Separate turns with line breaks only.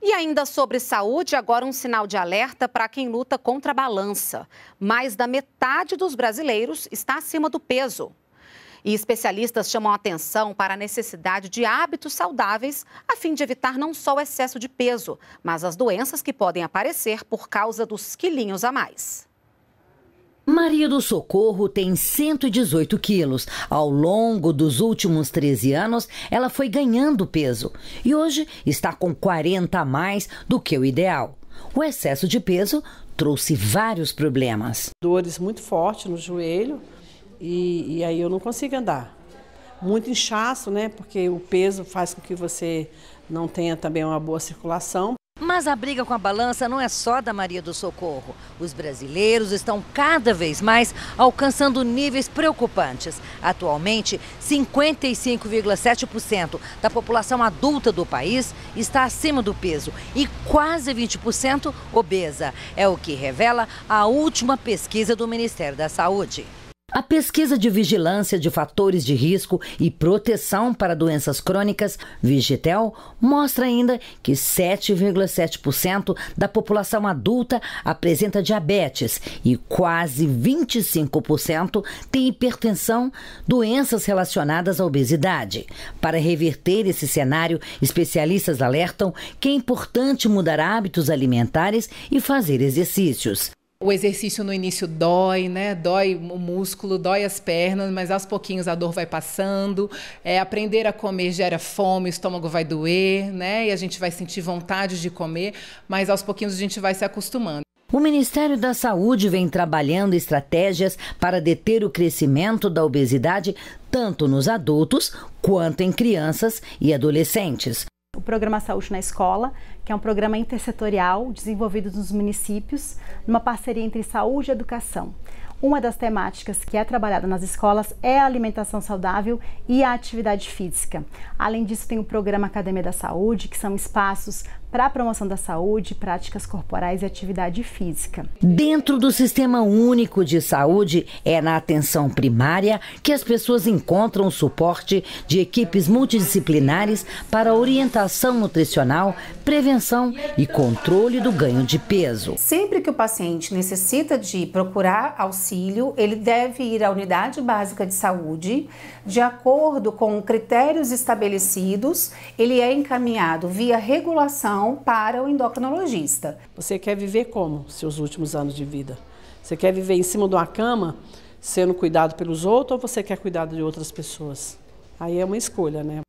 E ainda sobre saúde, agora um sinal de alerta para quem luta contra a balança. Mais da metade dos brasileiros está acima do peso. E especialistas chamam atenção para a necessidade de hábitos saudáveis a fim de evitar não só o excesso de peso, mas as doenças que podem aparecer por causa dos quilinhos a mais.
Maria do Socorro tem 118 quilos. Ao longo dos últimos 13 anos, ela foi ganhando peso e hoje está com 40 a mais do que o ideal. O excesso de peso trouxe vários problemas.
Dores muito fortes no joelho e, e aí eu não consigo andar. Muito inchaço, né? Porque o peso faz com que você não tenha também uma boa circulação. Mas a briga com a balança não é só da Maria do Socorro. Os brasileiros
estão cada vez mais alcançando níveis preocupantes. Atualmente, 55,7% da população adulta do país está acima do peso e quase 20% obesa. É o que revela a última pesquisa do Ministério da Saúde. A pesquisa de vigilância de fatores de risco e proteção para doenças crônicas, Vigitel, mostra ainda que 7,7% da população adulta apresenta diabetes e quase 25% tem hipertensão, doenças relacionadas à obesidade. Para reverter esse cenário, especialistas alertam que é importante mudar hábitos alimentares e fazer exercícios.
O exercício no início dói, né? Dói o músculo, dói as pernas, mas aos pouquinhos a dor vai passando. É, aprender a comer gera fome, o estômago vai doer, né? E a gente vai sentir vontade de comer, mas aos pouquinhos a gente vai se acostumando.
O Ministério da Saúde vem trabalhando estratégias para deter o crescimento da obesidade tanto nos adultos quanto em crianças e adolescentes.
Programa Saúde na Escola, que é um programa intersetorial desenvolvido nos municípios, numa parceria entre saúde e educação. Uma das temáticas que é trabalhada nas escolas é a alimentação saudável e a atividade física. Além disso, tem o programa Academia da Saúde, que são espaços para a promoção da saúde, práticas corporais e atividade física.
Dentro do Sistema Único de Saúde, é na atenção primária que as pessoas encontram o suporte de equipes multidisciplinares para orientação nutricional,
prevenção
e controle do ganho de peso.
Sempre que o paciente necessita de procurar auxílio ele deve ir à unidade básica de saúde, de acordo com critérios estabelecidos, ele é encaminhado via regulação para o endocrinologista.
Você quer viver como seus últimos anos de vida? Você quer viver em cima de uma cama, sendo cuidado pelos outros, ou você quer cuidado de outras pessoas? Aí é uma escolha, né?